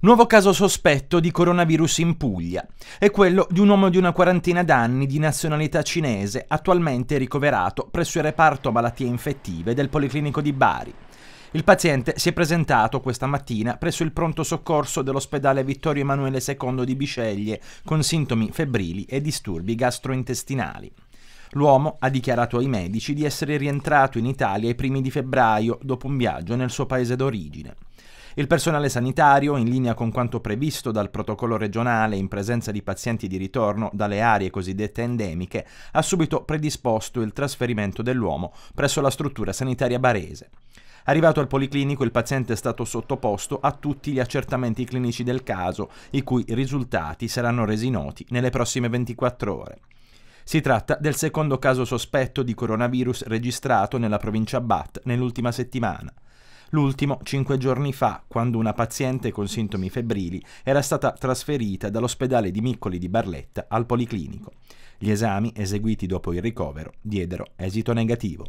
Nuovo caso sospetto di coronavirus in Puglia. È quello di un uomo di una quarantina d'anni di nazionalità cinese, attualmente ricoverato presso il reparto malattie infettive del Policlinico di Bari. Il paziente si è presentato questa mattina presso il pronto soccorso dell'ospedale Vittorio Emanuele II di Bisceglie con sintomi febbrili e disturbi gastrointestinali. L'uomo ha dichiarato ai medici di essere rientrato in Italia i primi di febbraio dopo un viaggio nel suo paese d'origine. Il personale sanitario, in linea con quanto previsto dal protocollo regionale in presenza di pazienti di ritorno dalle aree cosiddette endemiche, ha subito predisposto il trasferimento dell'uomo presso la struttura sanitaria barese. Arrivato al policlinico il paziente è stato sottoposto a tutti gli accertamenti clinici del caso, i cui risultati saranno resi noti nelle prossime 24 ore. Si tratta del secondo caso sospetto di coronavirus registrato nella provincia Bat nell'ultima settimana l'ultimo cinque giorni fa, quando una paziente con sintomi febbrili era stata trasferita dall'ospedale di Miccoli di Barletta al Policlinico. Gli esami, eseguiti dopo il ricovero, diedero esito negativo.